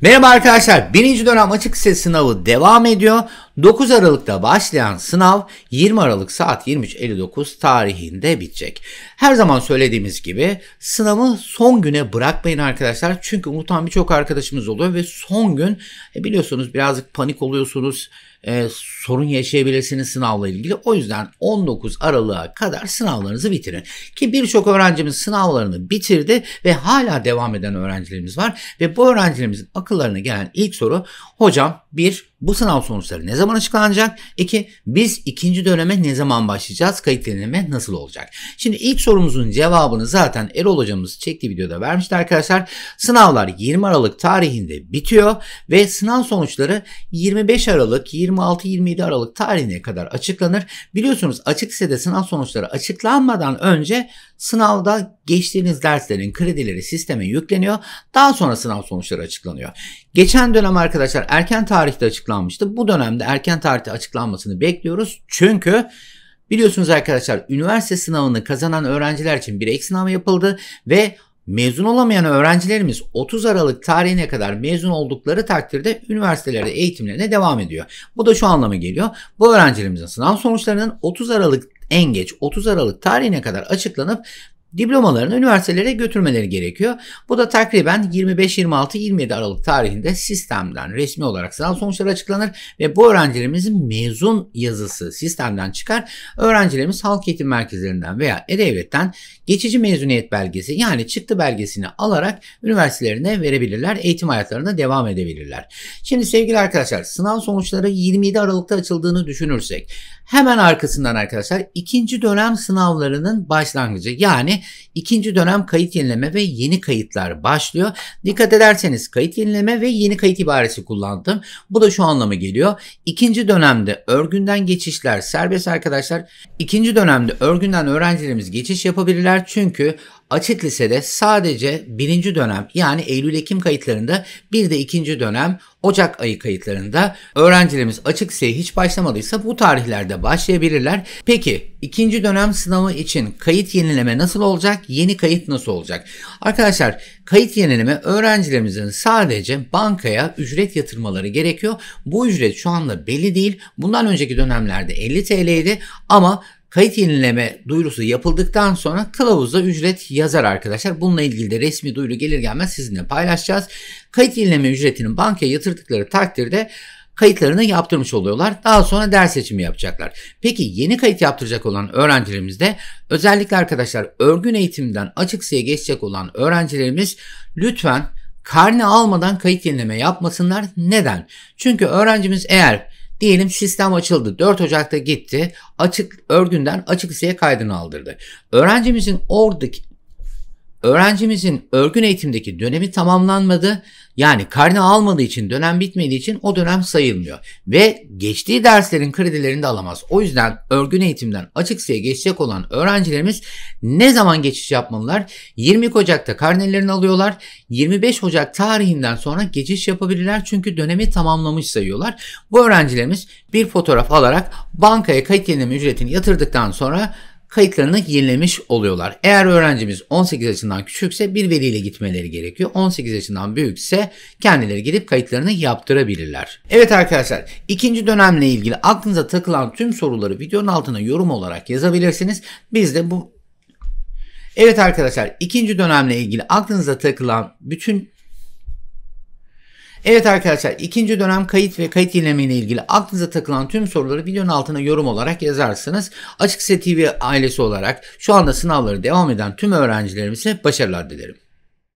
Merhaba arkadaşlar. Birinci dönem açık lise sınavı devam ediyor. 9 Aralık'ta başlayan sınav 20 Aralık saat 23.59 tarihinde bitecek. Her zaman söylediğimiz gibi sınavı son güne bırakmayın arkadaşlar. Çünkü unutan birçok arkadaşımız oluyor ve son gün e, biliyorsunuz birazcık panik oluyorsunuz. E, sorun yaşayabilirsiniz sınavla ilgili. O yüzden 19 Aralık'a kadar sınavlarınızı bitirin. Ki birçok öğrencimiz sınavlarını bitirdi ve hala devam eden öğrencilerimiz var. Ve bu öğrencilerimizin akıllarına gelen ilk soru hocam bir bu sınav sonuçları ne zaman açıklanacak? İki, Biz ikinci döneme ne zaman başlayacağız? Kayıt deneme nasıl olacak? Şimdi ilk sorumuzun cevabını zaten Erol hocamız çektiği videoda vermişti arkadaşlar. Sınavlar 20 Aralık tarihinde bitiyor ve sınav sonuçları 25 Aralık, 26-27 Aralık tarihine kadar açıklanır. Biliyorsunuz açık lisede sınav sonuçları açıklanmadan önce sınavda geçtiğiniz derslerin kredileri sisteme yükleniyor. Daha sonra sınav sonuçları açıklanıyor. Geçen dönem arkadaşlar erken tarihte açıklanmıştı. Bu dönemde erken tarihte açıklanmasını bekliyoruz. Çünkü biliyorsunuz arkadaşlar üniversite sınavını kazanan öğrenciler için bir ek sınav yapıldı ve Mezun olamayan öğrencilerimiz 30 Aralık tarihine kadar mezun oldukları takdirde üniversitelerde eğitimlerine devam ediyor. Bu da şu anlama geliyor. Bu öğrencilerimizin sınav sonuçlarının 30 Aralık en geç 30 Aralık tarihine kadar açıklanıp diplomalarını üniversitelere götürmeleri gerekiyor. Bu da takriben 25-26-27 Aralık tarihinde sistemden resmi olarak sınav sonuçları açıklanır ve bu öğrencilerimizin mezun yazısı sistemden çıkar. Öğrencilerimiz halk eğitim merkezlerinden veya E-Devlet'ten geçici mezuniyet belgesi yani çıktı belgesini alarak üniversitelerine verebilirler. Eğitim hayatlarına devam edebilirler. Şimdi sevgili arkadaşlar sınav sonuçları 27 Aralık'ta açıldığını düşünürsek hemen arkasından arkadaşlar ikinci dönem sınavlarının başlangıcı yani yani ikinci dönem kayıt yenileme ve yeni kayıtlar başlıyor. Dikkat ederseniz kayıt yenileme ve yeni kayıt ibaresi kullandım. Bu da şu anlama geliyor. İkinci dönemde örgünden geçişler serbest arkadaşlar. İkinci dönemde örgünden öğrencilerimiz geçiş yapabilirler çünkü Açık lisede sadece birinci dönem yani Eylül-Ekim kayıtlarında bir de ikinci dönem Ocak ayı kayıtlarında öğrencilerimiz açık liseye hiç başlamadıysa bu tarihlerde başlayabilirler. Peki ikinci dönem sınavı için kayıt yenileme nasıl olacak? Yeni kayıt nasıl olacak? Arkadaşlar kayıt yenileme öğrencilerimizin sadece bankaya ücret yatırmaları gerekiyor. Bu ücret şu anda belli değil. Bundan önceki dönemlerde 50 TL'ydi ama Kayıt yenileme duyurusu yapıldıktan sonra kılavuza ücret yazar arkadaşlar. Bununla ilgili de resmi duyuru gelir gelmez sizinle paylaşacağız. Kayıt yenileme ücretinin bankaya yatırdıkları takdirde kayıtlarını yaptırmış oluyorlar. Daha sonra ders seçimi yapacaklar. Peki yeni kayıt yaptıracak olan öğrencilerimizde özellikle arkadaşlar örgün eğitimden açık siyah geçecek olan öğrencilerimiz lütfen karne almadan kayıt yenileme yapmasınlar. Neden? Çünkü öğrencimiz eğer Diyelim sistem açıldı. 4 Ocak'ta gitti. Açık örgünden açık liseye kaydını aldırdı. Öğrencimizin oradaki öğrencimizin örgün eğitimdeki dönemi tamamlanmadı. Yani karne almadığı için, dönem bitmediği için o dönem sayılmıyor. Ve geçtiği derslerin kredilerini de alamaz. O yüzden örgün eğitimden açık sıraya geçecek olan öğrencilerimiz ne zaman geçiş yapmalılar? 20 Ocak'ta karnelerini alıyorlar. 25 Ocak tarihinden sonra geçiş yapabilirler. Çünkü dönemi tamamlamış sayıyorlar. Bu öğrencilerimiz bir fotoğraf alarak bankaya kayıt yenileme ücretini yatırdıktan sonra kayıtlarını yenilemiş oluyorlar. Eğer öğrencimiz 18 yaşından küçükse bir veliyle gitmeleri gerekiyor. 18 yaşından büyükse kendileri gelip kayıtlarını yaptırabilirler. Evet arkadaşlar ikinci dönemle ilgili aklınıza takılan tüm soruları videonun altına yorum olarak yazabilirsiniz. Biz de bu Evet arkadaşlar ikinci dönemle ilgili aklınıza takılan bütün Evet arkadaşlar ikinci dönem kayıt ve kayıt dinleme ile ilgili aklınıza takılan tüm soruları videonun altına yorum olarak yazarsınız. Açık Açıkse TV ailesi olarak şu anda sınavları devam eden tüm öğrencilerimize başarılar dilerim.